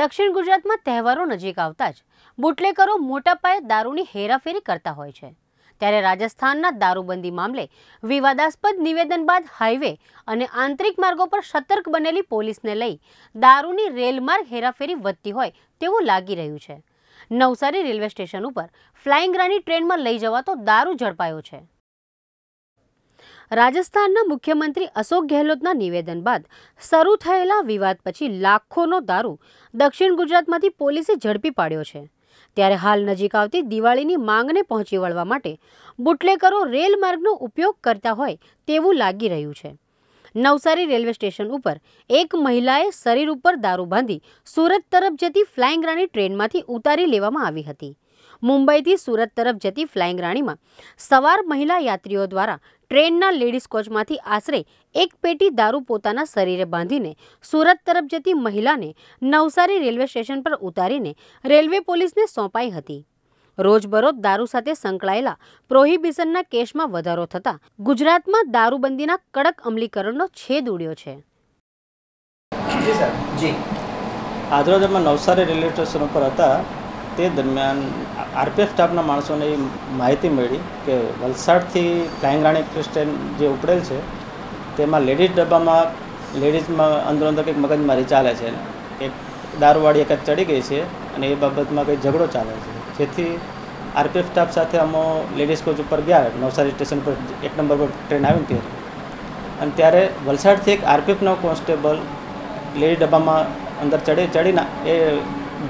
દક્ષિણ ગુજરાતમાં તહેવારો નજીક આવતા જ બુટલેકરો મોટા પાયે દારૂની હેરાફેરી કરતા હોય છે ત્યારે રાજસ્થાનના દારૂબંધી મામલે વિવાદાસ્પદ નિવેદન બાદ હાઈવે અને આંતરિક માર્ગો પર સતર્ક બનેલી પોલીસને લઈ દારૂની રેલમાર્ગ હેરાફેરી વધતી હોય તેવું લાગી રહ્યું છે નવસારી રેલવે સ્ટેશન ઉપર ફ્લાઇંગ રાની ટ્રેનમાં લઈ જવાતો દારૂ ઝડપાયો છે રાજસ્થાનના મુખ્યમંત્રી અશોક ગેહલોતના નિવેદન બાદ શરૂ થયેલા વિવાદ પછી લાખોનો દારૂ દક્ષિણ ગુજરાતમાંથી પોલીસે ઝડપી પાડ્યો છે ત્યારે હાલ નજીક આવતી દિવાળીની માંગને પહોંચી વળવા માટે બુટલેકરો રેલમાર્ગનો ઉપયોગ કરતા હોય તેવું લાગી રહ્યું છે નવસારી રેલવે સ્ટેશન ઉપર એક મહિલાએ શરીર ઉપર દારૂ બાંધી સુરત તરફ જતી ફ્લાઇંગ રાણી ટ્રેનમાંથી ઉતારી લેવામાં આવી હતી મુંબઈથી સુરત તરફ જતી ફ્લાઇંગ રાણીમાં સવાર મહિલા યાત્રીઓ દ્વારા ટ્રેનના લેડીઝ કોચમાંથી આશરે એક પેટી દારૂ પોતાના શરીરે બાંધીને સુરત તરફ જતી મહિલાને નવસારી રેલવે સ્ટેશન પર ઉતારીને રેલવે પોલીસને સોંપાઈ હતી રોજબરોજ દારૂ સાથે સંકળાયેલા પ્રોહિબિશનના કેસમાં વધારો થતાં ગુજરાતમાં દારૂબંધીના કડક અમલીકરણનો છેદ ઉડ્યો છે જી આજરોજ નવસારી રેલવે સ્ટેશન ઉપર હતા તે દરમિયાન આરપીએફ સ્ટાફના માણસોને એ માહિતી મળી કે વલસાડથી ફ્લાઇંગ રાણી એક્સપ્રેસ જે ઉપડેલ છે તેમાં લેડીઝ ડબ્બામાં લેડીઝમાં અંદરો અંદર કંઈક મગજમારી ચાલે છે એક દારૂવાળી એક ચડી ગઈ છે અને એ બાબતમાં કંઈ ઝઘડો ચાલે છે જેથી આરપીએફ સ્ટાફ સાથે અમો લેડીઝ કોચ ઉપર ગયા નવસારી સ્ટેશન પર એક નંબર પર ટ્રેન આવી ત્યારે અને ત્યારે વલસાડથી એક આરપીએફનો કોન્સ્ટેબલ લેડીઝ ડબ્બામાં અંદર ચડી ચડીને એ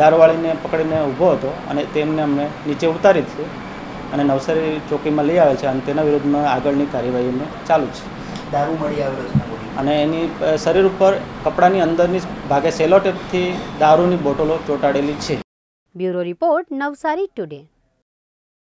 દારવાળીને પકડીને ઊભો હતો અને તેમને અમે નીચે ઉતારી છે અને નવસારી ચોકીમાં લઈ આવે છે અને તેના વિરુદ્ધમાં આગળની કાર્યવાહી અમે ચાલુ છે દારૂ મળી આવેલો છે અને એની શરીર ઉપર કપડાની અંદરની ભાગે સેલોટેપથી દારૂની બોટલો ચોંટાડેલી છે બ્યુરો રિપોર્ટ નવસારી ટુડે